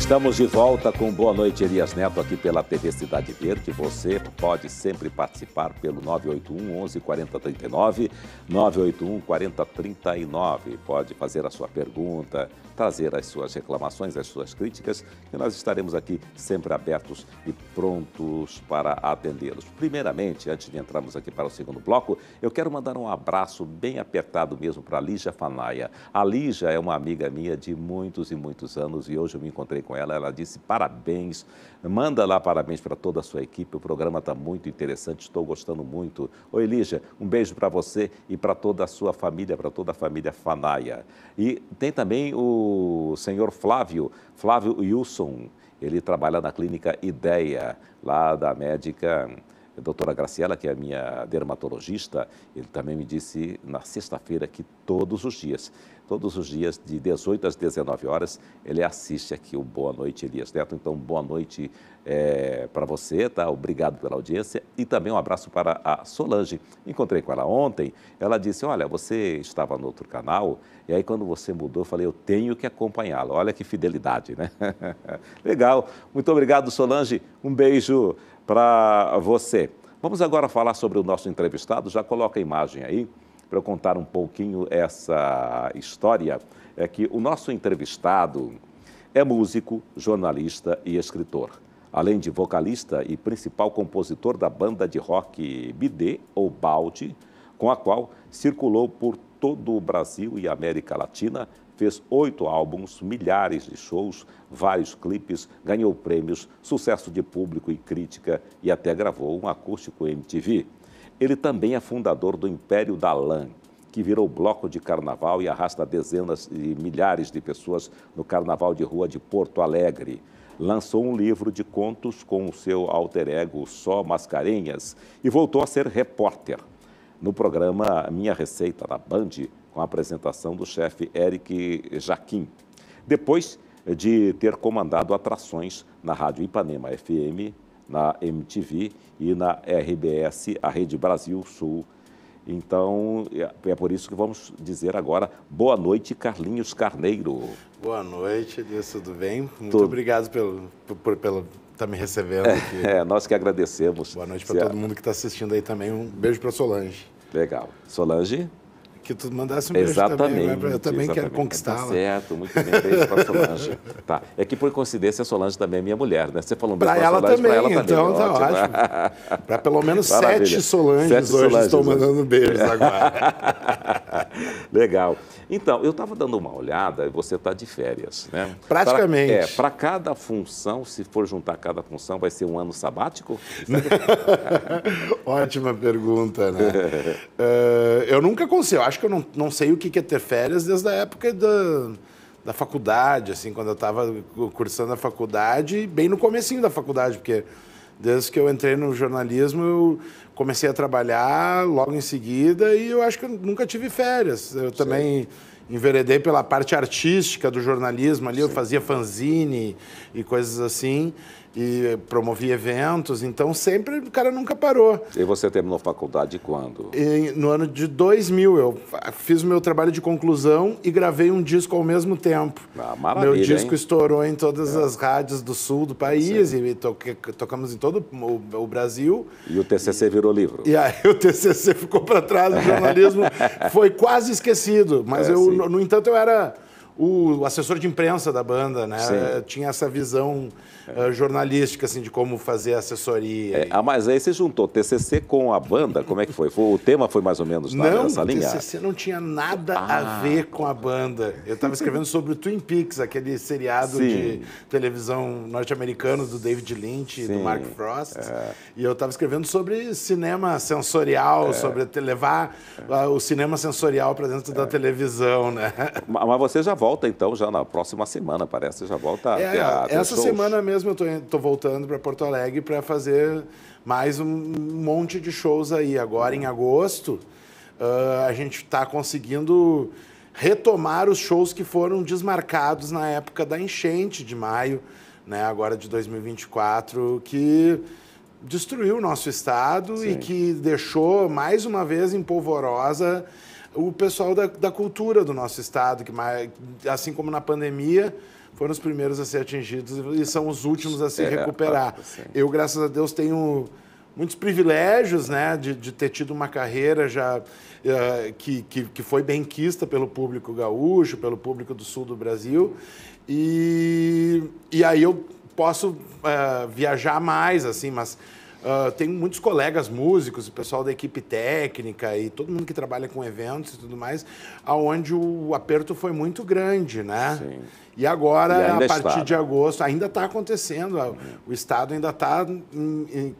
Estamos de volta com Boa Noite Elias Neto aqui pela TV Cidade Verde. Você pode sempre participar pelo 981 11 40 981 4039. Pode fazer a sua pergunta, trazer as suas reclamações, as suas críticas e nós estaremos aqui sempre abertos e prontos para atendê-los. Primeiramente, antes de entrarmos aqui para o segundo bloco, eu quero mandar um abraço bem apertado mesmo para a Lígia Fanaia. A Lígia é uma amiga minha de muitos e muitos anos e hoje eu me encontrei com ela, ela disse parabéns, manda lá parabéns para toda a sua equipe, o programa está muito interessante, estou gostando muito. Ô Elija, um beijo para você e para toda a sua família, para toda a família Fanaia. E tem também o senhor Flávio, Flávio Wilson, ele trabalha na clínica Ideia, lá da médica a doutora Graciela, que é a minha dermatologista, ele também me disse na sexta-feira que todos os dias, todos os dias, de 18 às 19 horas, ele assiste aqui o Boa Noite Elias Neto. Então, boa noite é, eh, para você, tá? Obrigado pela audiência e também um abraço para a Solange. Encontrei com ela ontem, ela disse, olha, você estava no outro canal e aí quando você mudou, eu falei, eu tenho que acompanhá-lo. Olha que fidelidade, né? Legal. Muito obrigado, Solange. Um beijo para você. Vamos agora falar sobre o nosso entrevistado. Já coloca a imagem aí para contar um pouquinho essa história. É que o nosso entrevistado é músico, jornalista e escritor, além de vocalista e principal compositor da banda de rock BD ou Balde, com a qual circulou por todo o Brasil e América Latina, fez oito álbuns, milhares de shows, vários clipes, ganhou prêmios, sucesso de público e crítica e até gravou um acústico MTV. Ele também é fundador do Império da Lã, que virou bloco de carnaval e arrasta dezenas e milhares de pessoas no carnaval de rua de Porto Alegre. Lançou um livro de contos com o seu alter ego Só Mascarenhas e voltou a ser repórter. No programa Minha Receita da Band, com a apresentação do chefe Eric Jaquim. Depois de ter comandado atrações na Rádio Ipanema FM, na MTV e na RBS, a Rede Brasil Sul. Então, é por isso que vamos dizer agora boa noite, Carlinhos Carneiro. Boa noite, Deus, tudo bem? Muito tudo. obrigado pelo, por, pelo tá me recebendo é, aqui. É, nós que agradecemos. Boa noite para todo mundo que está assistindo aí também. Um beijo para Solange. Legal. Solange? que tu mandasse um beijo né? exatamente, beijo também. Eu também quero conquistá-la. Tá certo, muito bem, beijo para Solange. tá. É que por coincidência a Solange também é minha mulher, né? Você falou um beijo para ela Solange, também, ela também. Tá então tá ótimo. para pelo menos Maravilha. sete Solanges sete hoje Solanges, estou mandando beijos agora. Legal. Então, eu estava dando uma olhada e você está de férias, né? Praticamente. é, para cada função, se for juntar cada função, vai ser um ano sabático? Ótima pergunta, né? uh, eu nunca consigo acho que eu não, não sei o que é ter férias desde a época da, da faculdade, assim, quando eu estava cursando a faculdade, bem no comecinho da faculdade, porque desde que eu entrei no jornalismo eu comecei a trabalhar logo em seguida e eu acho que eu nunca tive férias. Eu Sim. também enveredei pela parte artística do jornalismo ali, Sim. eu fazia fanzine e coisas assim e promovia eventos, então sempre o cara nunca parou. E você terminou a faculdade quando? E no ano de 2000, eu fiz o meu trabalho de conclusão e gravei um disco ao mesmo tempo. Ah, maravilha, meu disco hein? estourou em todas é. as rádios do sul do país Sim. e tocamos em todo o, o, Brasil. E o TCC e, virou livro. E aí o TCC ficou para trás, o jornalismo foi quase esquecido, mas é, eu, no, no entanto eu era o assessor de imprensa da banda, né? Sim. Eh, tinha essa visão uh, jornalística, assim, de como fazer assessoria. É, ah, mas aí você juntou TCC com a banda, como é que foi? foi o tema foi mais ou menos não, nessa linha? Não, TCC não tinha nada ah. a ver com a banda. Eu estava escrevendo sobre o Twin Peaks, aquele seriado Sim. de televisão norte-americano do David Lynch e do Mark Frost. É. E eu estava escrevendo sobre cinema sensorial, é. sobre levar ah, o cinema sensorial para dentro da é. televisão, né? Mas você já volta volta então já na próxima semana, parece, já volta é, a, a, Essa shows. semana mesmo eu tô, tô voltando para Porto Alegre para fazer mais um monte de shows aí. Agora em agosto uh, a gente está conseguindo retomar os shows que foram desmarcados na época da enchente de maio, né, agora de 2024, que destruiu o nosso estado Sim. e que deixou mais uma vez em polvorosa o pessoal da, da cultura do nosso estado, que mais, assim como na pandemia, foram os primeiros a ser atingidos e são os últimos a se é, recuperar. Assim. Eu, graças a Deus, tenho muitos privilégios né, de, de ter tido uma carreira já uh, que, que, que, foi quista pelo público gaúcho, pelo público do sul do Brasil. E, e aí eu posso uh, viajar mais, assim, mas Uh, tem muitos colegas músicos, o pessoal da equipe técnica e todo mundo que trabalha com eventos e tudo mais, aonde o aperto foi muito grande, né? Sim. E agora, e a partir está. de né? agosto, ainda está acontecendo, uhum. o Estado ainda está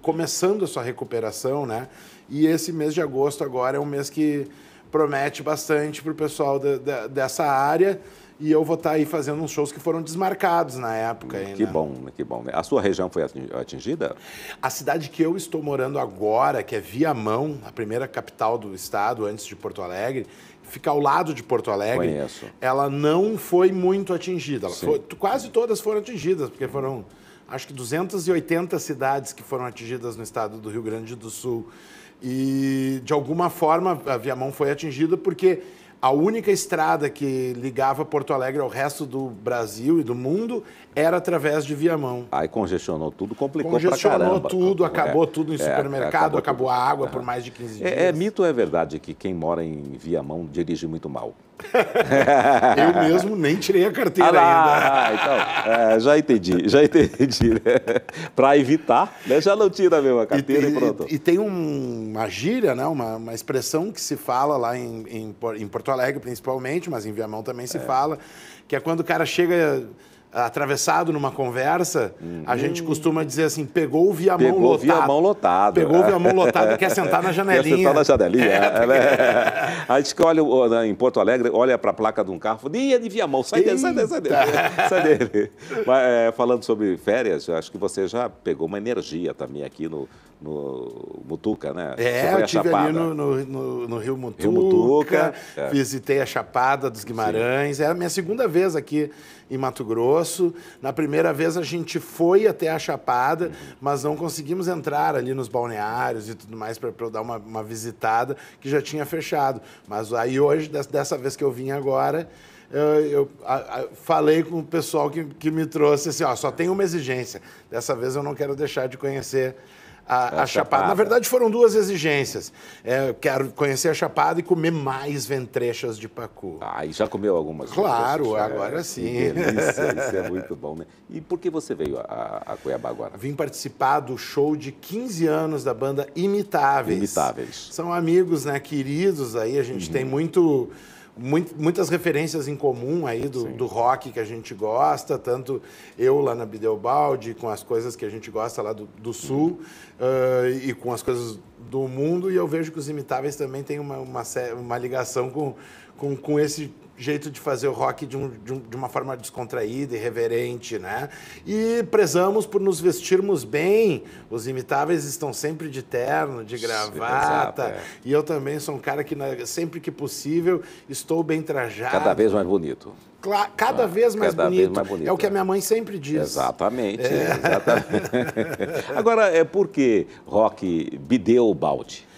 começando a sua recuperação, né? E esse mês de agosto agora é um mês que promete bastante para o pessoal dessa área e eu vou estar tá aí fazendo uns shows que foram desmarcados na época. Aí, que né? bom, que bom. A sua região foi atingida? A cidade que eu estou morando agora, que é Viamão, a primeira capital do estado antes de Porto Alegre, fica ao lado de Porto Alegre. Conheço. Ela não foi muito atingida. Foi, quase todas foram atingidas, porque foram acho que 280 cidades que foram atingidas no estado do Rio Grande do Sul. E de alguma forma a Viamão foi atingida porque a única estrada que ligava Porto Alegre ao resto do Brasil e do mundo era através de Viamão. Aí congestionou tudo, complicou congestionou pra caramba. Congestionou tudo, é, acabou é, tudo em é, supermercado, é, acabou, acabou a água é. por mais de 15 é, dias. É, mito ou é verdade que quem mora em Viamão dirige muito mal? eu mesmo nem tirei a carteira ah, lá, ainda. Ah, então, é, já entendi, já entendi. Né? Para evitar, né? já não tira mesmo a carteira e, e pronto. E, e tem um, uma gíria, né? Uma, uma, expressão que se fala lá em, em, em, Porto Alegre principalmente, mas em Viamão também se é. fala, que é quando o cara chega atravessado numa conversa, a gente hum. costuma dizer assim, pegou o viamão pegou lotado. Pegou o viamão lotado. Pegou o via é. viamão lotado, quer sentar na janelinha. Quer sentar na janelinha. É, né? A gente que olha né, em Porto Alegre, olha para a placa de um carro e fala, ia de viamão, sai dele, sai dele, sai dele. sai dele. Mas, é, falando sobre férias, acho que você já pegou uma energia também aqui no, no Mutuca, né? É, eu estive ali no, no, no, Rio Mutuca, Rio Mutuca é. visitei a Chapada dos Guimarães. Sim. É a minha segunda vez aqui em Mato Grosso. Na primeira vez a gente foi até a Chapada, uhum. mas não conseguimos entrar ali nos balneários e tudo mais para eu dar uma, uma, visitada, que já tinha fechado. Mas aí hoje, dessa vez que eu vim agora... Eu, eu a, a, falei com o pessoal que, que me trouxe assim, ó, só tem uma exigência. Dessa vez eu não quero deixar de conhecer é a, a, chapada. Na verdade, foram duas exigências. É, quero conhecer a Chapada e comer mais ventrechas de pacu. Ah, e já comeu algumas? Claro, agora é, sim. Que delícia, isso é muito bom, né? E por que você veio a, a, Cuiabá agora? Vim participar do show de 15 anos da banda Imitáveis. Imitáveis. São amigos, né, queridos aí, a gente uhum. tem muito muitas referências em comum aí do, do, rock que a gente gosta, tanto eu lá na Bideobaldi, com as coisas que a gente gosta lá do, do Sul uh, e com as coisas do mundo, e eu vejo que os Imitáveis também têm uma, uma, uma ligação com, com, com esse jeito de fazer o rock de, um, de, um, de uma forma descontraída e reverente, né? E prezamos por nos vestirmos bem. Os imitáveis estão sempre de terno, de gravata. Exato, é. E eu também sou um cara que, né, sempre que possível, estou bem trajado. Cada vez mais bonito. cada, ah, vez, mais cada bonito. vez mais bonito. É o que a né? minha mãe sempre diz. Exatamente. É. exatamente. Agora, é por que rock bideu o balde?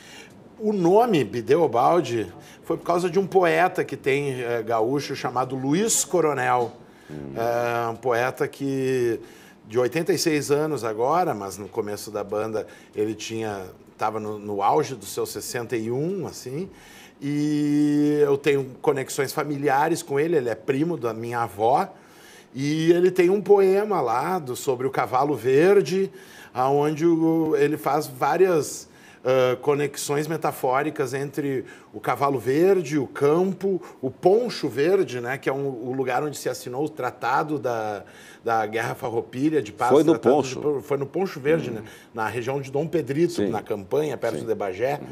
O nome Bideobaldi foi por causa de um poeta que tem é, gaúcho chamado Luiz Coronel. Hum. É, um poeta que de 86 anos agora, mas no começo da banda ele tinha estava no, no, auge dos seus 61, assim. E eu tenho conexões familiares com ele, ele é primo da minha avó. E ele tem um poema lá do, sobre o cavalo verde, aonde ele faz várias conexões metafóricas entre o cavalo verde, o campo, o poncho verde, né, que é um, o lugar onde se assinou o tratado da, da Guerra Farroupilha, de Passos... Foi no Poncho. De, foi no Poncho Verde, hum. né? na região de Dom Pedrito, Sim. na campanha, perto Sim. de Bagé. Hum.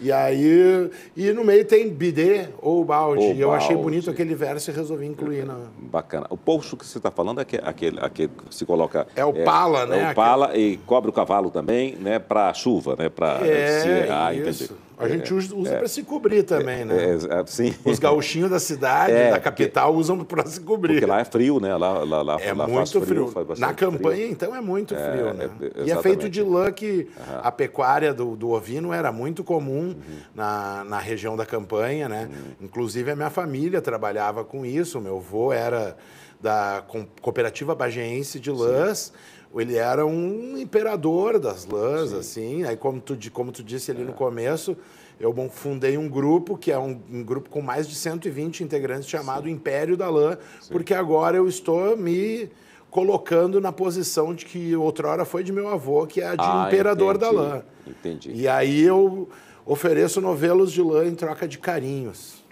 E aí... E no meio tem bidê ou balde. Ou eu balde. achei bonito aquele verso e resolvi incluir. É, na... Bacana. O poncho que você está falando é aquele, aquele, que se coloca... É o pala, é né? É o pala aquele... e cobre o cavalo também, né? Para chuva, né? Para... É, se, ah, isso. Entendi. A gente é, usa é, para se cobrir também, é, né? É, sim. Os gauchinhos da cidade, é, da capital, usam para se cobrir. Porque lá é frio, né? Lá, lá, lá, é lá muito frio. frio. Na campanha, frio. então, é muito é, frio, né? e é feito de lã que uhum. a pecuária do, do ovino era muito comum uhum. na, na região da campanha, né? Uhum. Inclusive, a minha família trabalhava com isso. Meu avô era da cooperativa Bagense de lãs. Sim ele era um imperador das lãs, Sim. assim. Aí, como tu, como tu disse ali é. no começo, eu fundei um grupo, que é um, um grupo com mais de 120 integrantes, chamado Sim. Império da Lã, Sim. porque agora eu estou me colocando na posição de que outrora foi de meu avô, que é a de ah, imperador entendi. da lã. Entendi. E aí eu ofereço novelos de lã em troca de carinhos.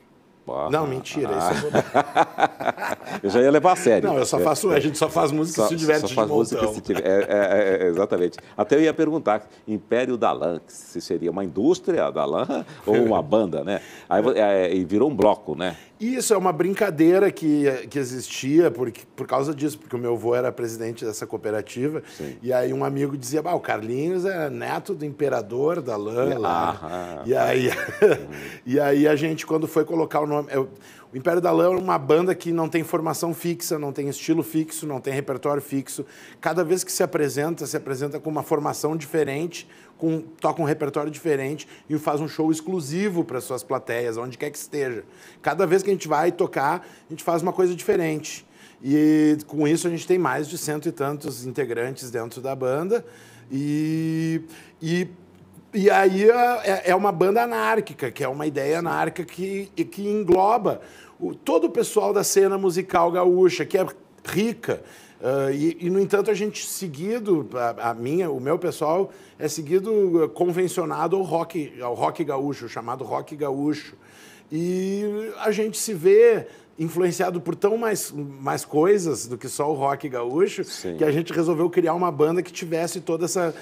Não, mentira. Ah. Isso Eu já ia levar a sério. Não, eu só faço, a gente só faz música só, se diverte só faz de música se tiver, é é, é, é, Exatamente. Até eu ia perguntar, Império da Lã, se seria uma indústria da lã ou uma banda, né? Aí é, e virou um bloco, né? Isso é uma brincadeira que, que existia por, por causa disso, porque o meu avô era presidente dessa cooperativa. Sim. E aí um amigo dizia: ah, o Carlinhos é neto do imperador da lã. Ah, e, aí, e aí a gente, quando foi colocar o nome. Eu, é, o Império da Lã é uma banda que não tem formação fixa, não tem estilo fixo, não tem repertório fixo. Cada vez que se apresenta, se apresenta com uma formação diferente, com, toca um repertório diferente e faz um show exclusivo para suas plateias, onde quer que esteja. Cada vez que a gente vai tocar, a gente faz uma coisa diferente. E com isso a gente tem mais de cento e tantos integrantes dentro da banda. E, e, e aí é, é uma banda anárquica, que é uma ideia anárquica que, que engloba o, todo o pessoal da cena musical gaúcha, que é rica, Uh, e, e, no entanto, a gente seguido, a, a, minha, o meu pessoal, é seguido ah, convencionado ao rock, ao rock gaúcho, chamado rock gaúcho. E a gente se vê influenciado por tão mais, mais coisas do que só o rock gaúcho, Sim. que a gente resolveu criar uma banda que tivesse toda essa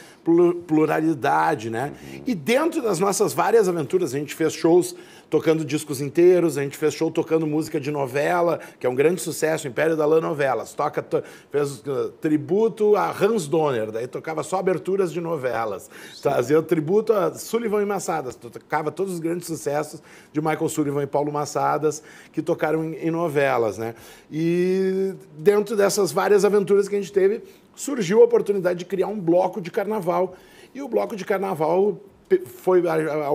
pluralidade, né? Uhum. E dentro das nossas várias aventuras, a gente fez shows tocando discos inteiros, a gente fez show tocando música de novela, que é um grande sucesso, Império da Lã Novelas. Toca, to, fez uh, tributo a Hans Donner, daí tocava só aberturas de novelas. fazia Fazia tributo a Sullivan e Massadas, tocava todos os grandes sucessos de Michael Sullivan e Paulo Massadas, que tocaram em, em novelas, né? E dentro dessas várias aventuras que a gente teve, surgiu a oportunidade de criar um bloco de carnaval. E o bloco de carnaval foi,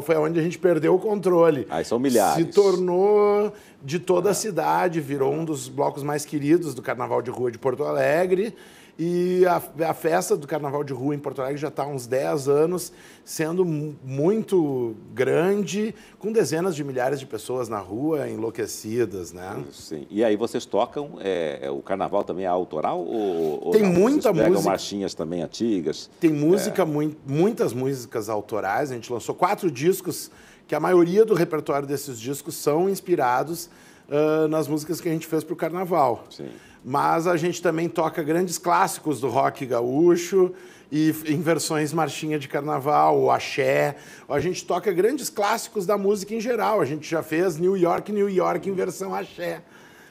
foi onde a gente perdeu o controle. Aí são milhares. Se tornou de toda a cidade, virou um dos blocos mais queridos do Carnaval de Rua de Porto Alegre. E a, a, festa do Carnaval de Rua em Porto Alegre já está há uns 10 anos, sendo muito grande, com dezenas de milhares de pessoas na rua, enlouquecidas, né? Sim. E aí vocês tocam, é, é o Carnaval também é autoral? Ou, Tem ou muita vocês música. marchinhas também antigas? Tem é. música, é... mu muitas músicas autorais. A gente lançou quatro discos, que a maioria do repertório desses discos são inspirados uh, nas músicas que a gente fez para o Carnaval. Sim mas a gente também toca grandes clássicos do rock gaúcho e em versões marchinha de carnaval, o axé. A gente toca grandes clássicos da música em geral. A gente já fez New York, New York em versão axé.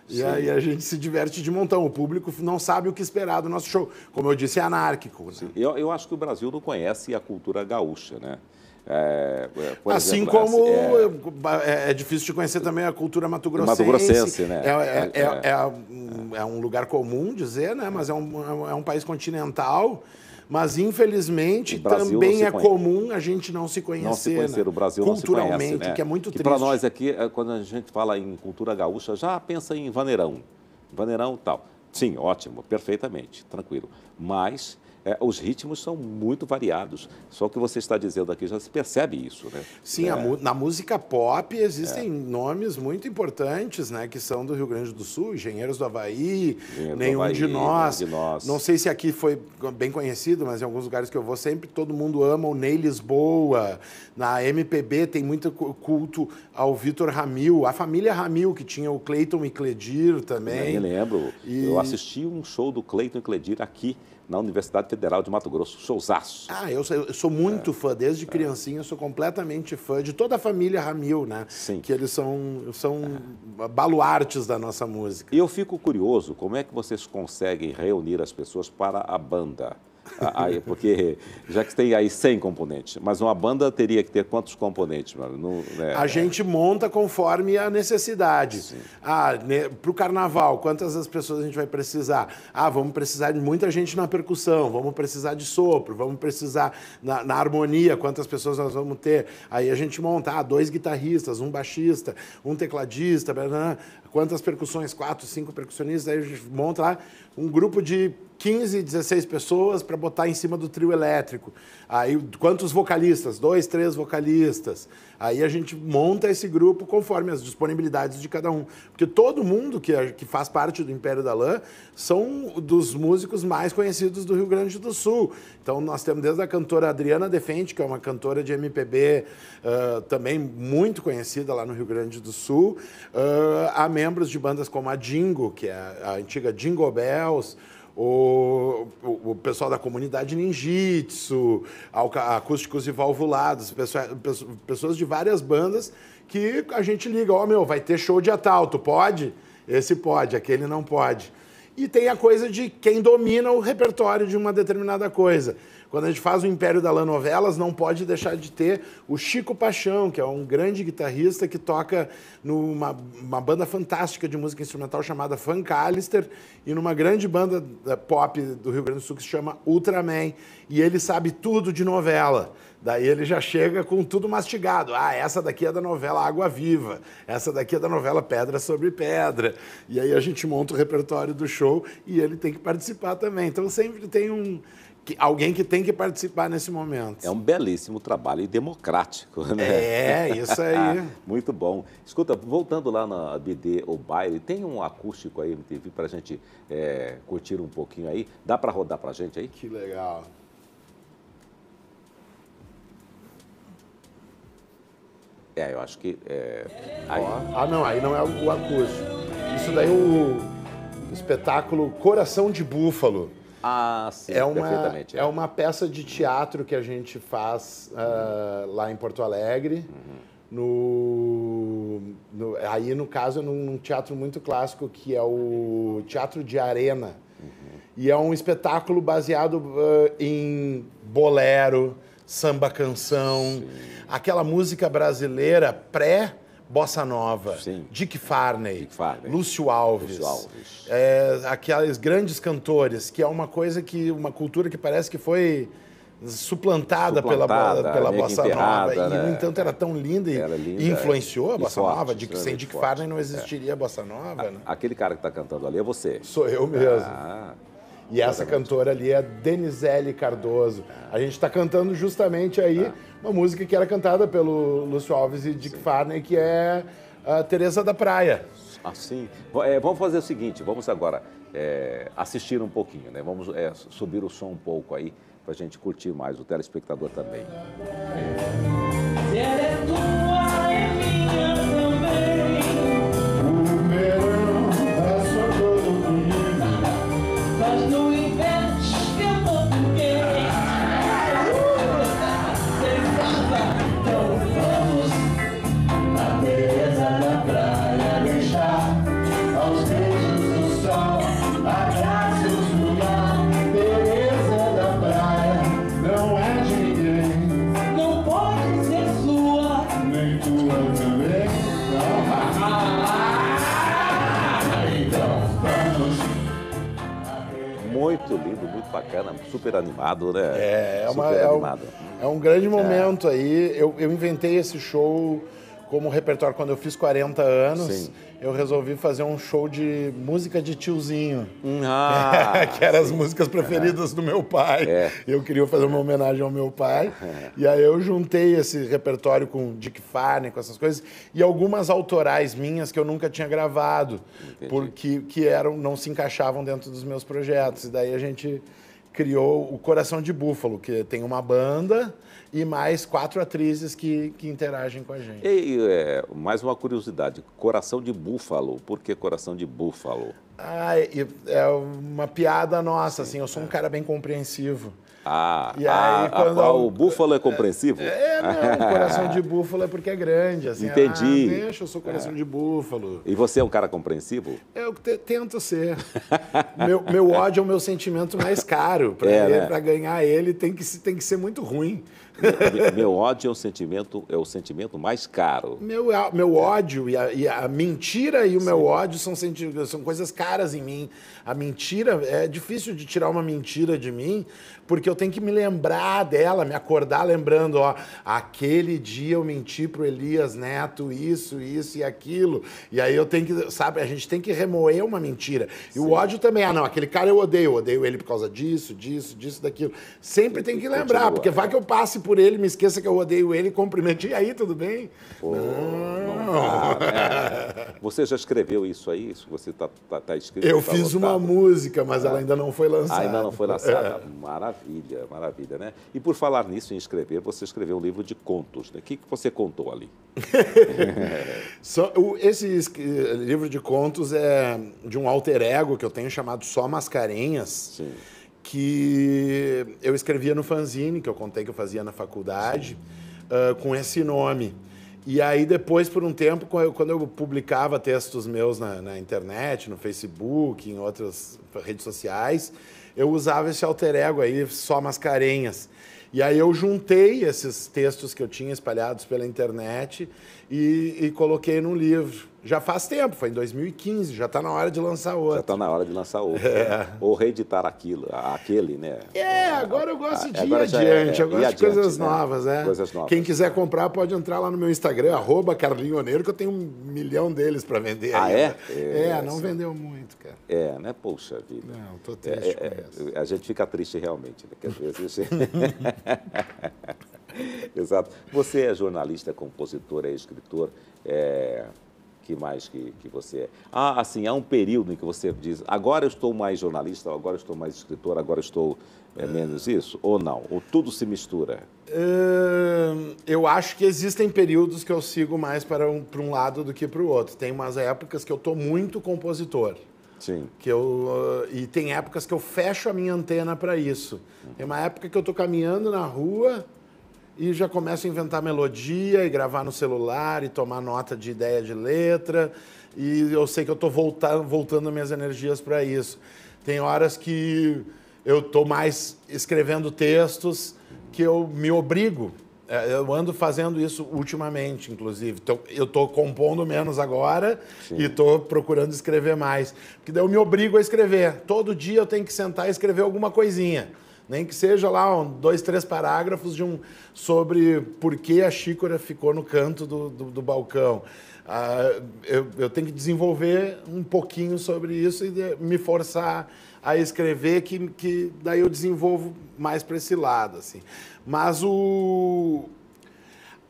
E aí a gente se diverte de montão. O público não sabe o que esperar do nosso show. Como eu disse, é anárquico. Né? Eu, eu acho que o Brasil não conhece a cultura gaúcha, né? É, é assim exemplo, como é, assim, é. é, é, difícil de conhecer também a cultura mato-grossense. Mato-grossense, né? É, é, um lugar comum dizer, né? Mas é um, é um país continental. Mas, infelizmente, também é comum a gente não se conhecer. Não se conhecer, né? o Brasil Culturalmente, não se conhece, né? que é muito que triste. Para nós aqui, quando a gente fala em cultura gaúcha, já pensa em vaneirão. Vaneirão tal. Sim, ótimo, perfeitamente, tranquilo. Mas é, os ritmos são muito variados. Só o que você está dizendo aqui já se percebe isso, né? Sim, é. na música pop existem é. nomes muito importantes, né? Que são do Rio Grande do Sul, Engenheiros do Havaí, Engenheiro nenhum do Havaí, de, nós. de nós. Não sei se aqui foi bem conhecido, mas em alguns lugares que eu vou sempre, todo mundo ama o Ney Lisboa. Na MPB tem muito culto ao Vitor Ramil, a família Ramil, que tinha o Cleiton e Cledir também. Eu lembro. E... Eu assisti um show do Cleiton e Cledir aqui na Universidade Federal de Mato Grosso. Showzaço. Ah, eu sou, eu sou muito é. fã, desde criancinha, eu sou completamente fã de toda a família Ramil, né? Sim. Que eles são, são é. baluartes da nossa música. E eu fico curioso, como é que vocês conseguem reunir as pessoas para a banda? aí, ah, ah, é porque já que tem aí 100 componentes, mas uma banda teria que ter quantos componentes? Não, né? A gente monta conforme a necessidade. Ah, né, para o carnaval, quantas as pessoas a gente vai precisar? Ah, vamos precisar de muita gente na percussão, vamos precisar de sopro, vamos precisar na, na harmonia, quantas pessoas nós vamos ter? Aí a gente monta ah, dois guitarristas, um baixista, um tecladista, blá, blá, blá quantas percussões, quatro, cinco percussionistas, aí a gente monta lá um grupo de 15, 16 pessoas para botar em cima do trio elétrico. Aí quantos vocalistas? Dois, três vocalistas. Aí a gente monta esse grupo conforme as disponibilidades de cada um. Porque todo mundo que, que faz parte do Império da Lã são dos músicos mais conhecidos do Rio Grande do Sul. Então nós temos desde a cantora Adriana Defente, que é uma cantora de MPB uh, ah, também muito conhecida lá no Rio Grande do Sul, uh, ah, a membros de bandas como a Dingo, que é a, antiga Jingle Bells o, o, o pessoal da comunidade ninjitsu, acústicos e valvulados, pessoas pessoas de várias bandas que a gente liga, ó oh, meu, vai ter show de tal, tu pode? Esse pode, aquele não pode. E tem a coisa de quem domina o repertório de uma determinada coisa. Quando a gente faz o Império da Lã Novelas, não pode deixar de ter o Chico Paixão, que é um grande guitarrista que toca numa uma banda fantástica de música instrumental chamada Funkalister e numa grande banda pop do Rio Grande do Sul que se chama Ultraman. E ele sabe tudo de novela. Daí ele já chega com tudo mastigado. Ah, essa daqui é da novela Água Viva, essa daqui é da novela Pedra sobre Pedra. E aí a gente monta o repertório do show e ele tem que participar também. Então sempre tem um, que, alguém que tem que participar nesse momento. É um belíssimo trabalho e democrático, né? É, isso aí. Muito bom. Escuta, voltando lá na BD ou Baile, tem um acústico aí, MTV, para a gente é, curtir um pouquinho aí. Dá para rodar para a gente aí? Que legal. É, eu acho que. É... Aí... Ah, não, aí não é o acústico. Isso daí é o espetáculo Coração de Búfalo. Ah, sim, é uma, perfeitamente. É. é. uma peça de teatro que a gente faz uh, uhum. lá em Porto Alegre. Uhum. No, no, aí, no caso, num, num teatro muito clássico que é o Teatro de Arena. Uhum. E é um espetáculo baseado uh, em bolero, samba canção, Sim. aquela música brasileira pré Bossa Nova, Sim. Dick Farney, Dick Farney. Lúcio Alves, Lúcio Alves. É, aqueles grandes cantores, que é uma coisa que, uma cultura que parece que foi suplantada, suplantada né, pela, pela Bossa Nova. Né? E, no né? entanto, era tão linda e, linda, e influenciou a Bossa forte, Nova, de que né, sem Dick forte. Farney não é. existiria é. a Bossa Nova. A, né? Aquele cara que está cantando ali é você. Sou eu mesmo. Ah. E essa cantora ali é Denisele Cardoso. A gente está cantando justamente aí é. uma música que era cantada pelo Lúcio Alves e Dick Farney, que é a Teresa da Praia. Assim, é, vamos fazer o seguinte, vamos agora é, assistir um pouquinho, né? Vamos é, subir o som um pouco aí para a gente curtir mais, o telespectador também. É. bacana, super animado, né? É, é, uma, é, um, é um, grande é. momento aí. Eu, eu inventei esse show como repertório quando eu fiz 40 anos. Sim. Eu resolvi fazer um show de música de tiozinho, hum, ah, que eram as músicas preferidas do meu pai. É. Eu queria fazer uma homenagem ao meu pai. E aí eu juntei esse repertório com Dick Farney, com essas coisas, e algumas autorais minhas que eu nunca tinha gravado, Entendi. porque que eram não se encaixavam dentro dos meus projetos. E daí a gente criou o Coração de Búfalo, que tem uma banda e mais quatro atrizes que, que interagem com a gente. E é, mais uma curiosidade, Coração de Búfalo, por que Coração de Búfalo? Ah, é, uma piada nossa, Sim, assim, eu sou um é. cara bem compreensivo. Ah, e aí, quando o búfalo é compreensivo? É, é não, coração de búfalo é porque é grande. Assim, Entendi. Ah, deixa, eu sou coração é. de búfalo. E você é um cara compreensivo? Eu tento ser. meu, meu, ódio é o meu sentimento mais caro. Para é, né? ganhar ele tem que, tem que ser muito ruim. Meu, ódio é o sentimento é o sentimento mais caro. Meu, meu ódio e a, e a mentira e o Sim. meu ódio são, são coisas caras em mim. A mentira é difícil de tirar uma mentira de mim porque eu tenho que me lembrar dela, me acordar lembrando, ó, aquele dia eu menti pro Elias Neto isso, isso e aquilo. E aí eu tenho que, sabe, a gente tem que remoer uma mentira. E Sim. o ódio também, ah, não, aquele cara eu odeio, eu odeio ele por causa disso, disso, disso, daquilo. Sempre tem que lembrar, Continua, porque vai é. que eu passe por ele, me esqueça que eu odeio ele, cumprimente, e aí, tudo bem? Pô, não. não né? Você já escreveu isso aí? Isso você tá, tá, tá escrito? Eu tá fiz lotado. uma música, mas ela ah. ainda não foi lançada. ainda não foi lançada. É. Maravilha. Maravilha, maravilha, né? E por falar nisso, em escrever, você escreveu um livro de contos, né? O que, que você contou ali? esse eh, livro de contos é de um alter ego que eu tenho chamado Só Mascarenhas. Sim. Que eu escrevia no fanzine, que eu contei que eu fazia na faculdade, uh, com esse nome. E aí depois, por um tempo, quando eu publicava textos meus na, na internet, no Facebook, em outras redes sociais, eu usava esse alter ego aí, só mascarenhas. E aí eu juntei esses textos que eu tinha espalhados pela internet e, e coloquei num livro. Já faz tempo, foi em 2015, já está na hora de lançar outro. Já está na hora de lançar outro. É. Né? Ou reeditar aquilo, aquele, né? É, é agora eu gosto de é, ir é, adiante, é, é, eu gosto de adiante, coisas né? novas, né? Coisas novas. Quem quiser comprar pode entrar lá no meu Instagram, arroba Carlinhoneiro, que eu tenho um milhão deles para vender. Ah, é? é? não vendeu muito, cara. É, né? Poxa vida. Não, tô triste com isso. A gente fica triste realmente, né? Que às vezes... Exato. Você é jornalista, compositor, é escritor. É... Que mais que, que você é? Ah, assim, há um período em que você diz, agora eu estou mais jornalista, agora eu estou mais escritor, agora eu estou é, é. menos isso? Ou não? Ou tudo se mistura? Hum, eu acho que existem períodos que eu sigo mais para um, para um lado do que para o outro. Tem umas épocas que eu estou muito compositor. Sim. Que eu, uh, e tem épocas que eu fecho a minha antena para isso. Uhum. Tem uma época que eu estou caminhando na rua e já começa a inventar melodia e gravar no celular e tomar nota de ideia de letra. E eu sei que eu estou voltando, voltando minhas energias para isso. Tem horas que eu estou mais escrevendo textos que eu me obrigo. É, eu ando fazendo isso ultimamente, inclusive. Eu estou compondo menos agora Sim. e estou procurando escrever mais. Porque daí eu me obrigo a escrever. Todo dia eu tenho que sentar e escrever alguma coisinha. Nem que seja lá um, dois, três parágrafos de um sobre por que a xícara ficou no canto do, do, do balcão. Ah, eu, eu, tenho que desenvolver um pouquinho sobre isso e de, me forçar a escrever, que, que daí eu desenvolvo mais para esse lado. Assim. Mas o,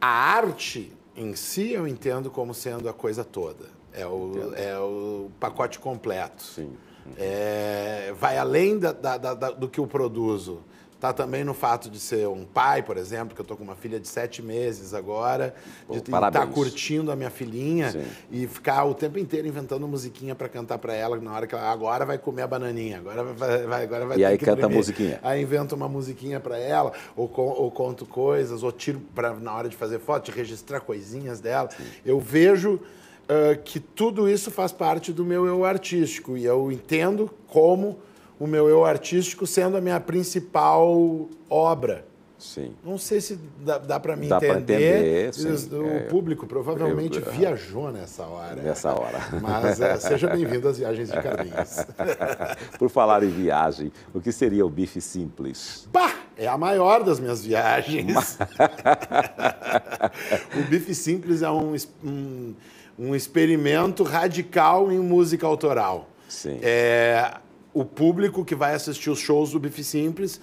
a arte em si eu entendo como sendo a coisa toda. É o, é o pacote completo. Sim. É, vai além da, da, da, do que eu produzo. Está também no fato de ser um pai, por exemplo, que eu estou com uma filha de sete meses agora, Pô, de estar tá curtindo a minha filhinha Sim. e ficar o tempo inteiro inventando musiquinha para cantar para ela na hora que ela agora vai comer a bananinha, agora vai, vai agora vai. E aí canta a musiquinha. Aí invento uma musiquinha para ela, ou, ou, conto coisas, ou tiro pra, na hora de fazer foto, de registrar coisinhas dela. Sim. Eu vejo uh, que tudo isso faz parte do meu eu artístico e eu entendo como o meu eu artístico sendo a minha principal obra. Sim. Não sei se dá, dá para me dá entender. entender o é, público provavelmente eu, eu, viajou nessa hora. Nessa hora. Mas é, seja bem-vindo às viagens de Carlinhos. Por falar em viagem, o que seria o bife simples? Bah! É a maior das minhas viagens. o bife simples é um, um um experimento radical em música autoral. Sim. É, o público que vai assistir os shows do Bife Simples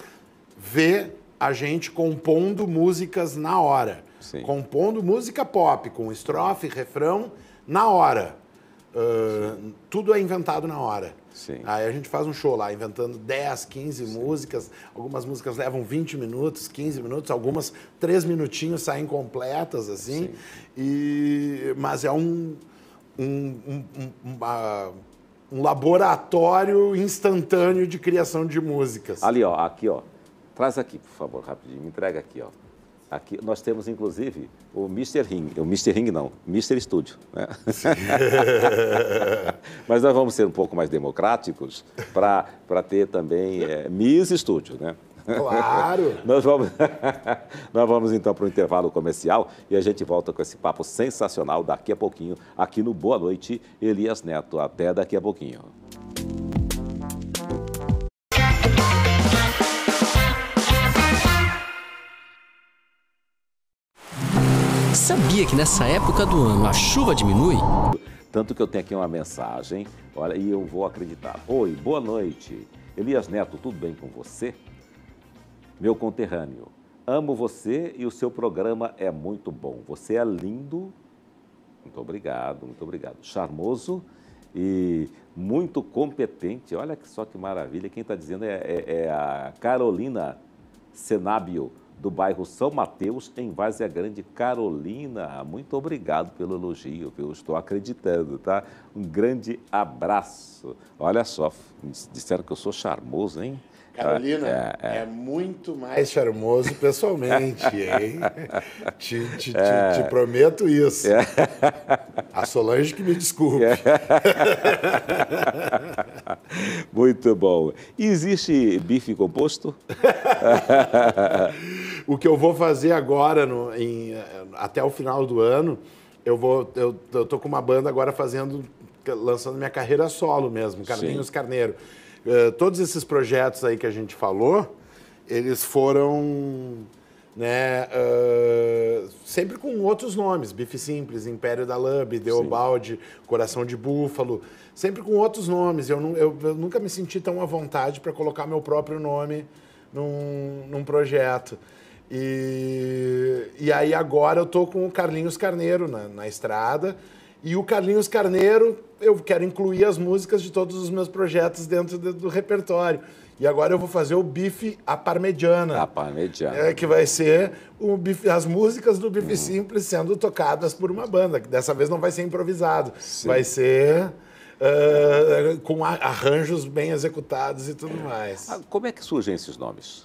vê a gente compondo músicas na hora. Sim. Compondo música pop, com estrofe, refrão, na hora. Uh, tudo é inventado na hora. Sim. Aí a gente faz um show lá, inventando 10, 15 Sim. músicas. Algumas músicas levam 20 minutos, 15 minutos, algumas 3 minutinhos saem completas, assim. Sim. E, mas é um, um, um, um uma, ah, um laboratório instantâneo de criação de músicas. Ali, ó, aqui, ó. Traz aqui, por favor, rapidinho. Me entrega aqui, ó. Aqui, nós temos, inclusive, o Mr. Ring. O Mr. Ring não, Mr. Studio. Né? Mas nós vamos ser um pouco mais democráticos para ter também é, Miss Studio, né? Claro! nós, vamos, nós vamos então para o intervalo comercial e a gente volta com esse papo sensacional daqui a pouquinho, aqui no Boa Noite, Elias Neto. Até daqui a pouquinho. sabia que nessa época do ano a chuva diminui? Tanto que eu tenho aqui uma mensagem, olha, e eu vou acreditar. Oi, boa noite. Elias Neto, tudo bem com você? Meu conterrâneo, amo você e o seu programa é muito bom. Você é lindo. Muito obrigado, muito obrigado. Charmoso e muito competente. Olha só que maravilha. Quem está dizendo é, é, é a Carolina Senabio do bairro São Mateus, em Várzea Grande, Carolina. Muito obrigado pelo elogio, eu estou acreditando, tá? Um grande abraço. Olha só, disseram que eu sou charmoso, hein? Carolina, ah, é, é, é. muito mais charmoso pessoalmente, hein? te, te, te, é. te, prometo isso. É. A Solange que me desculpe. É. muito bom. existe bife composto? o que eu vou fazer agora, no, em, até o final do ano, eu vou. Eu, eu tô com uma banda agora fazendo. lançando minha carreira solo mesmo, Carlinhos Sim. Carneiro. Uh, todos esses projetos aí que a gente falou, eles foram. Né, uh, sempre com outros nomes, Bife Simples, Império da Lambe, Deobaldi, Coração de Búfalo, sempre com outros nomes. Eu, eu, eu nunca me senti tão à vontade para colocar meu próprio nome num, num projeto. E, e aí agora eu tô com o Carlinhos Carneiro na, na estrada. E o Carlinhos Carneiro, eu quero incluir as músicas de todos os meus projetos dentro do, do repertório. E agora eu vou fazer o bife à parmegiana. A parmegiana. É, que vai ser o bife, as músicas do bife uhum. simples sendo tocadas por uma banda, que dessa vez não vai ser improvisado. Sim. Vai ser. Uh, com arranjos bem executados e tudo mais. Ah, como é que surgem esses nomes?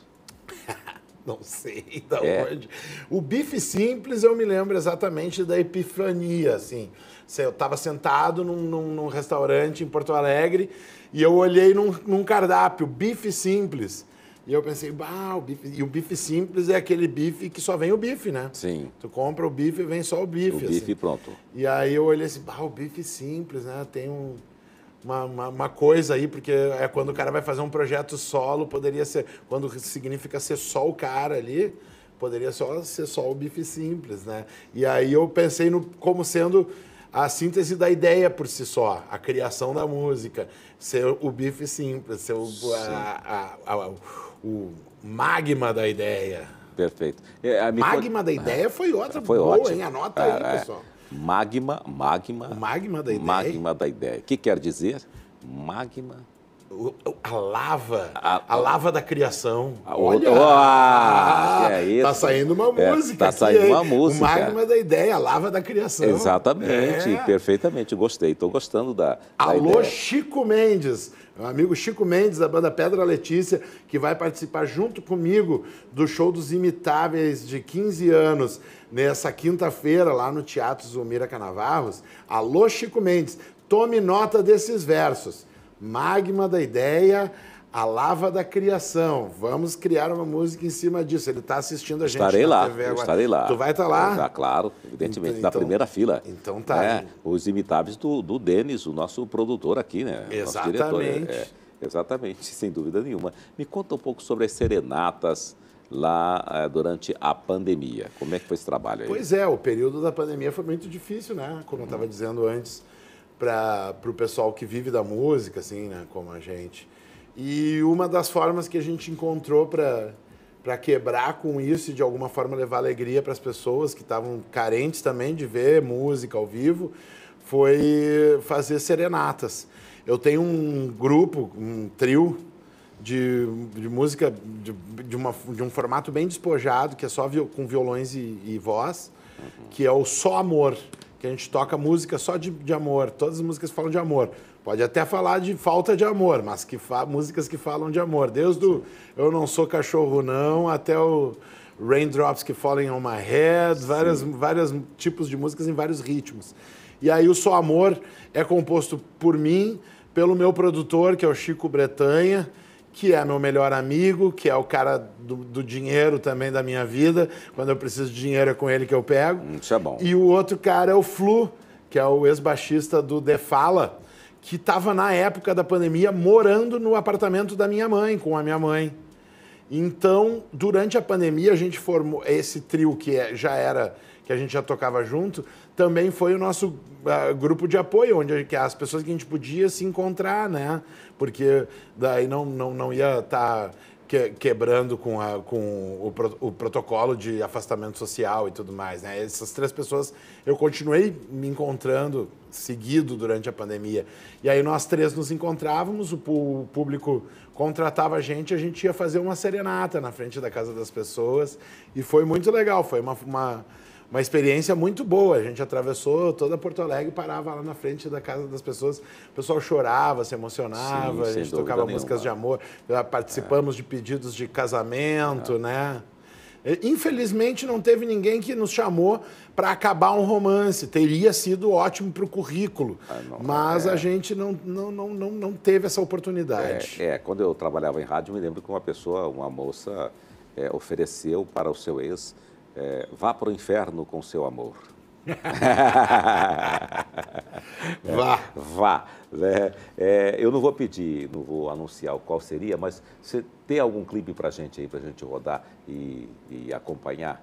não sei da é. onde. O bife simples eu me lembro exatamente da epifania, assim. Eu estava sentado num, num, num, restaurante em Porto Alegre e eu olhei num, num cardápio, bife simples. E eu pensei, bah, o bife... E o bife simples é aquele bife que só vem o bife, né? Sim. Tu compra o bife e vem só o bife. O assim. bife pronto. E aí eu olhei assim, bah, o bife simples, né? Tem um uma, uma, uma, coisa aí, porque é quando o cara vai fazer um projeto solo, poderia ser. Quando significa ser só o cara ali, poderia só ser só o bife simples, né? E aí eu pensei no, como sendo a síntese da ideia por si só, a criação da música, ser o bife simples, ser o, a, a, a, o magma da ideia. Perfeito. A, ah, magma da ideia foi ah, outra foi boa, ótimo. hein? Anota ah, aí, é. pessoal. Magma, magma. O magma da ideia. Magma da ideia. O que quer dizer? Magma a lava, a, a lava da criação. A, Olha, ah, é tá isso. tá saindo uma é, tá música. Tá saindo aqui, uma música. O magma da ideia, a lava da criação. Exatamente, é. perfeitamente, gostei, estou gostando da, Alô, Chico Mendes, meu amigo Chico Mendes da banda Pedra Letícia, que vai participar junto comigo do show dos Imitáveis de 15 anos nessa quinta-feira lá no Teatro Zumira Canavarros. Alô, Chico Mendes, tome nota desses versos magma da ideia, a lava da criação. Vamos criar uma música em cima disso. Ele está assistindo a gente estarei na lá, TV agora. Estarei lá. Tu vai estar tá lá? já ah, claro, evidentemente, então, na então, primeira fila. Então tá. Né? Os imitáveis do, do Denis, o nosso produtor aqui, né? Exatamente. Nosso diretor, é, é, exatamente, sem dúvida nenhuma. Me conta um pouco sobre as serenatas lá eh, durante a pandemia. Como é que foi esse trabalho aí? Pois é, o período da pandemia foi muito difícil, né? Como eu estava dizendo antes, para o pessoal que vive da música, assim, né, como a gente. E uma das formas que a gente encontrou para quebrar com isso e de alguma forma levar alegria para as pessoas que estavam carentes também de ver música ao vivo foi fazer serenatas. Eu tenho um grupo, um trio de, de música de, de, uma, de um formato bem despojado, que é só viol, com violões e, e voz, que é o Só Amor que a gente toca música só de, de amor, todas as músicas falam de amor. Pode até falar de falta de amor, mas que fa... músicas que falam de amor. Desde o Eu Não Sou Cachorro Não até o Raindrops que Falling on My Head, várias, vários tipos de músicas em vários ritmos. E aí o Só Amor é composto por mim, pelo meu produtor, que é o Chico Bretanha, que é meu melhor amigo, que é o cara do, do, dinheiro também da minha vida. Quando eu preciso de dinheiro é com ele que eu pego. Hum, isso é bom. E o outro cara é o Flu, que é o ex-baixista do The Fala, que estava na época da pandemia morando no apartamento da minha mãe, com a minha mãe. Então, durante a pandemia, a gente formou esse trio que é, já era, que a gente já tocava junto, também foi o nosso grupo de apoio, onde as pessoas que a gente podia se encontrar, né? Porque daí não, não, não ia estar. Tá que, quebrando com, a, com o, o, protocolo de afastamento social e tudo mais. Né? Essas três pessoas eu continuei me encontrando seguido durante a pandemia. E aí nós três nos encontrávamos, o, o público contratava a gente, a gente ia fazer uma serenata na frente da casa das pessoas. E foi muito legal, foi uma, uma uma experiência muito boa. A gente atravessou toda Porto Alegre, parava lá na frente da casa das pessoas, o pessoal chorava, se emocionava, Sim, a gente tocava nenhuma. músicas de amor, participamos é. de pedidos de casamento, é. né? Infelizmente não teve ninguém que nos chamou para acabar um romance. Teria sido ótimo para o currículo, ah, não, mas é. a gente não, não, não, não, não teve essa oportunidade. É, é, quando eu trabalhava em rádio, me lembro que uma pessoa, uma moça, é, ofereceu para o seu ex é, vá para o inferno com seu amor. vá. vá. Né? É, eu não vou pedir, não vou anunciar qual seria, mas você tem algum clipe para gente aí, para gente rodar e, e, acompanhar?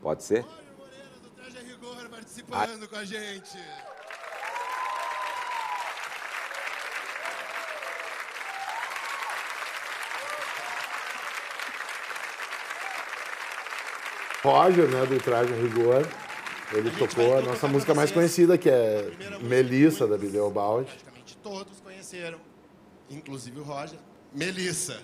Pode ser? o Moreira, do Traje Rigor, participando ah. com a gente. Roger, né, do Traje Rigor, ele a tocou a nossa música mais conhecida, que é Melissa, da Bideobaldi. Praticamente todos conheceram, inclusive o Roger. Melissa.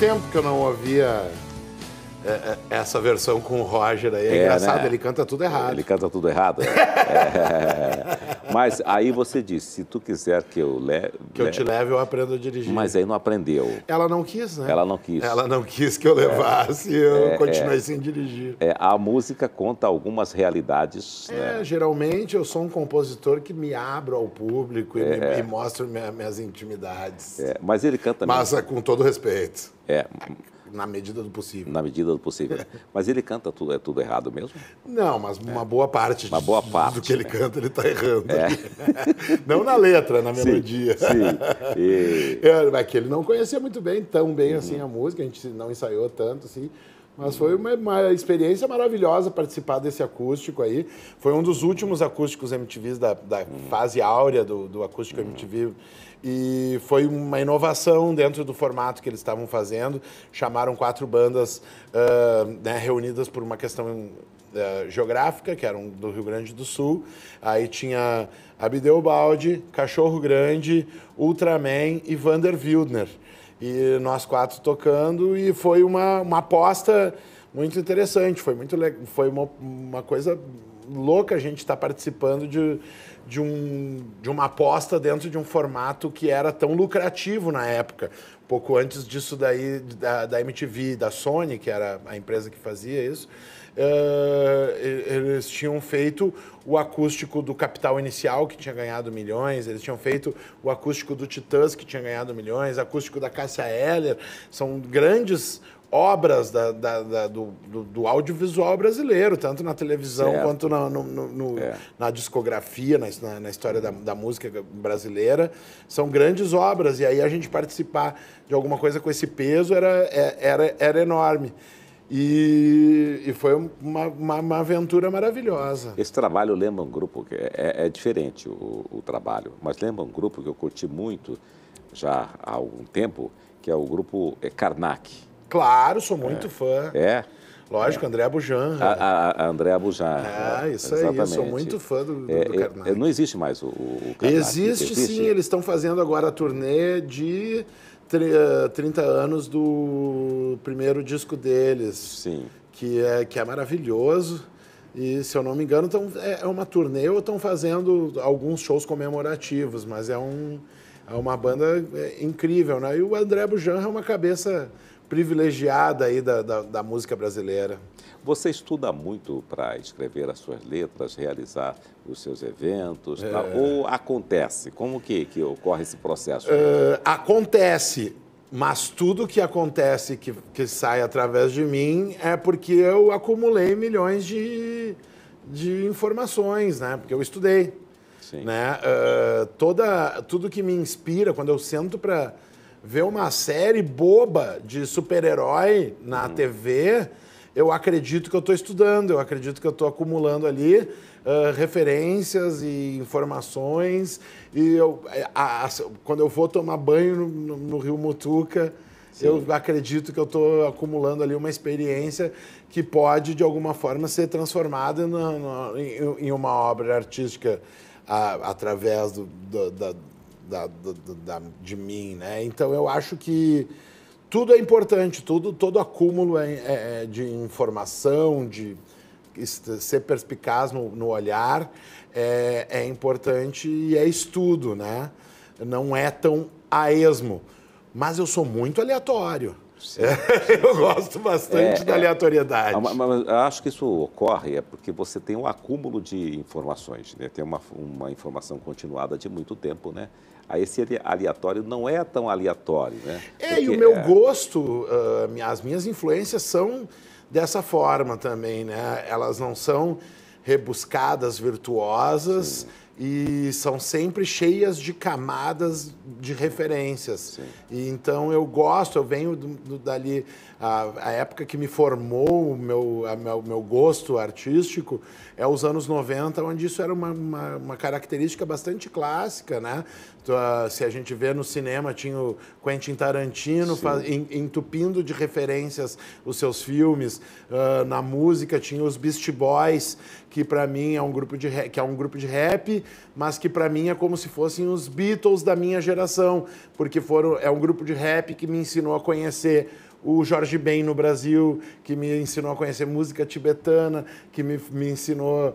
tempo que eu não ouvia é, é, essa versão com o Roger aí. É, é engraçado, né? ele canta tudo errado. Ele canta tudo errado. É. é. Mas aí você disse, se tu quiser que eu leve... Que eu te leve, eu aprendo a dirigir. Mas aí não aprendeu. Ela não quis, né? Ela não quis. Ela não quis que eu é. levasse é, e eu é, é. continuei é, sem dirigir. É, a música conta algumas realidades. É, né? geralmente eu sou um compositor que me abro ao público e, é, me, e mostro minha, minhas intimidades. mas ele canta mesmo. Mas com todo respeito. É, na medida do possível. Na medida do possível. mas ele canta tudo, é tudo errado mesmo? Não, mas é. uma boa parte uma boa parte, do que ele né? canta, ele está errando. É. não na letra, na melodia. Sim. sim. E... É, mas que ele não conhecia muito bem, tão bem uhum. assim a uhum. música, a gente não ensaiou tanto assim. Mas foi uma, uma, experiência maravilhosa participar desse acústico aí. Foi um dos últimos acústicos MTVs da, da fase áurea do, do acústico MTV. E foi uma inovação dentro do formato que eles estavam fazendo. Chamaram quatro bandas uh, né, reunidas por uma questão Uh, geográfica, que eram do Rio Grande do Sul. Aí tinha Abdeu Balde, Cachorro Grande, Ultraman e Vander Wildner. E nós quatro tocando, e foi uma, uma aposta muito interessante. Foi, muito, foi uma, uma coisa louca a gente estar tá participando de, de, um, de uma aposta dentro de um formato que era tão lucrativo na época. Pouco antes disso daí, da, da MTV, da Sony, que era a empresa que fazia isso, uh, eles tinham feito o acústico do Capital Inicial, que tinha ganhado milhões, eles tinham feito o acústico do Titãs, que tinha ganhado milhões, acústico da Cássia Heller, são grandes obras da, da, da, do, do, do, audiovisual brasileiro, tanto na televisão certo. quanto na, no, no, no, é. na discografia, na, na história da, da, música brasileira. São grandes obras, e aí a gente participar de alguma coisa com esse peso era, é, era, era enorme. E, e foi uma, uma, uma, aventura maravilhosa. Esse trabalho lembra um grupo, que é, é, é diferente o, o, trabalho, mas lembra um grupo que eu curti muito já há algum tempo, que é o grupo é, Karnak. Claro, sou muito é. fã. É. Lógico, é. André Abujan. A, a, a André Abujan. É, isso exatamente. aí, sou muito fã do, do, é, do é, Karnak. não existe mais o, o Karnak. Existe, existe sim, eles estão fazendo agora a turnê de 30 eh, anos do primeiro disco deles. Sim. Que é, que é maravilhoso. E, se eu não me engano, tão, é, é uma turnê ou estão fazendo alguns shows comemorativos, mas é, um, é uma banda é, incrível, né? E o André Bujan é uma cabeça privilegiada aí da, da, da música brasileira. Você estuda muito para escrever as suas letras, realizar os seus eventos, é... tá? ou acontece? Como que, que ocorre esse processo? É, acontece, mas tudo que acontece, que, que sai através de mim, é porque eu acumulei milhões de, de informações, né? Porque eu estudei. Sim. Né? Uh, toda, tudo que me inspira, quando eu sento para ver uma série boba de super-herói na uhum. TV eu acredito que eu estou estudando, eu acredito que eu estou acumulando ali uh, referências e informações. E eu, eh, a, a, quando eu vou tomar banho no, no, no Rio Mutuca, Sim. eu acredito que eu estou acumulando ali uma experiência que pode, de alguma forma, ser transformada em, em, uma obra artística a, através do, do, da, da, do, da, de mim. Né? Então, eu acho que tudo é importante, tudo, todo acúmulo é, é, é de informação, de ser perspicaz no, no olhar é, é, importante e é estudo, né? Não é tão a esmo. Mas eu sou muito aleatório. Sim, sim. eu gosto bastante é, da é. aleatoriedade. Ah, mas, mas acho que isso ocorre é porque você tem um acúmulo de informações, né? Tem uma, uma informação continuada de muito tempo, né? Aí esse aleatório não é tão aleatório, né? É, e o meu é... gosto, uh, as minhas influências são dessa forma também, né? Elas não são rebuscadas, virtuosas Sim. e são sempre cheias de camadas de referências. Sim. E então eu gosto, eu venho do, do, dali a, a época que me formou o meu, a, meu, meu gosto artístico é os anos 90, onde isso era uma, uma, uma característica bastante clássica, né? Então, ah, se a gente vê no cinema, tinha o Quentin Tarantino faz, entupindo de referências os seus filmes. Uh, na música tinha os Beast Boys, que para mim é um grupo de rap, que é um grupo de rap, mas que para mim é como se fossem os Beatles da minha geração, porque foram é um grupo de rap que me ensinou a conhecer o Jorge Ben no Brasil, que me ensinou a conhecer música tibetana, que me, me ensinou uh,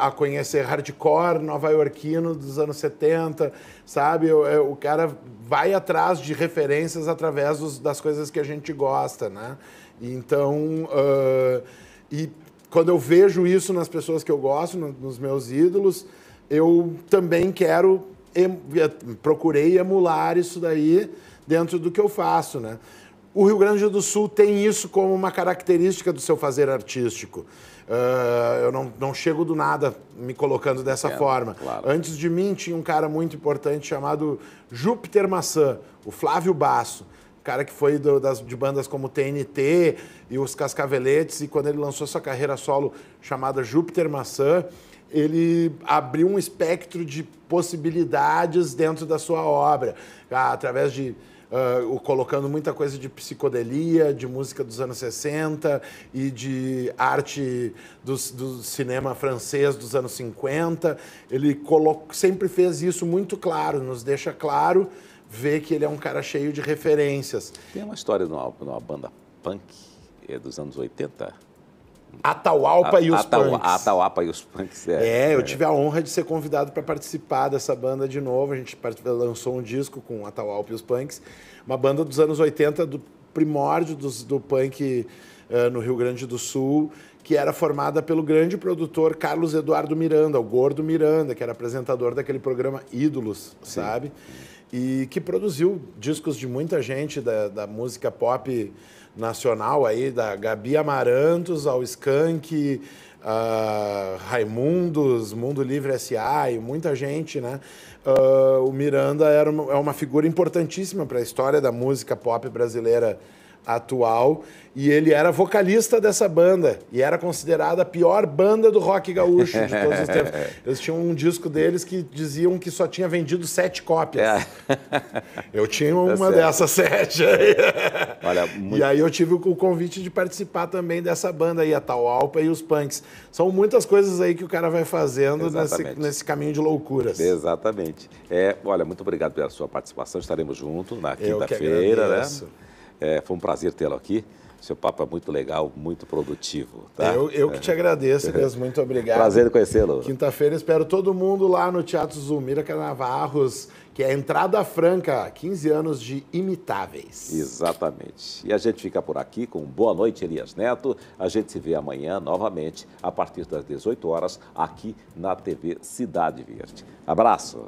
a conhecer hardcore nova-iorquino dos anos 70, sabe? o cara vai atrás de referências através dos, das coisas que a gente gosta, né? Então, uh, e quando eu vejo isso nas pessoas que eu gosto, no, nos meus ídolos, eu também quero, em, procurei emular isso daí dentro do que eu faço, né? O Rio Grande do Sul tem isso como uma característica do seu fazer artístico. Uh, eu não, não chego do nada me colocando dessa é, forma. Claro. Antes de mim tinha um cara muito importante chamado Júpiter Maçã, o Flávio Basso. Cara que foi do, das, de bandas como TNT e os Cascaveletes, e quando ele lançou sua carreira solo chamada Júpiter Maçã, ele abriu um espectro de possibilidades dentro da sua obra, ah, através de uh, colocando muita coisa de psicodelia, de música dos anos 60 e de arte do, do cinema francês dos anos 50. Ele sempre fez isso muito claro, nos deixa claro ver que ele é um cara cheio de referências. Tem uma história de uma, de uma banda punk é dos anos 80 Ataualpa e os Atau, Punks. Ataualpa e os Punks, é. É, eu tive a honra de ser convidado para participar dessa banda de novo. A gente lançou um disco com Ataualpa e os Punks, uma banda dos anos 80, do primórdio do, do punk uh, no Rio Grande do Sul, que era formada pelo grande produtor Carlos Eduardo Miranda, o Gordo Miranda, que era apresentador daquele programa Ídolos, Sim. sabe? E que produziu discos de muita gente da, da música pop nacional aí, da Gabi Amarantos ao Skank, uh, Raimundos, Mundo Livre S.A. e muita gente, né? Uh, o Miranda era uma, é uma figura importantíssima para a história da música pop brasileira atual, e ele era vocalista dessa banda, e era considerada a pior banda do rock gaúcho de todos os tempos. Eles tinham um disco deles que diziam que só tinha vendido sete cópias. É. Eu tinha tá uma é dessas sete. Olha, muito... E aí eu tive o convite de participar também dessa banda aí, a Alpa e os Punks. São muitas coisas aí que o cara vai fazendo nesse, nesse, caminho de loucuras. Exatamente. É, olha, muito obrigado pela sua participação, estaremos juntos na quinta-feira, né? É, foi um prazer tê-lo aqui. Seu papo é muito legal, muito produtivo. Tá? Eu, eu que te é. agradeço, Deus. Muito obrigado. Prazer em conhecê-lo. Quinta-feira espero todo mundo lá no Teatro Zumira Canavarros, que é a entrada franca, 15 anos de imitáveis. Exatamente. E a gente fica por aqui com boa noite, Elias Neto. A gente se vê amanhã novamente, a partir das 18 horas, aqui na TV Cidade Verde. Abraço.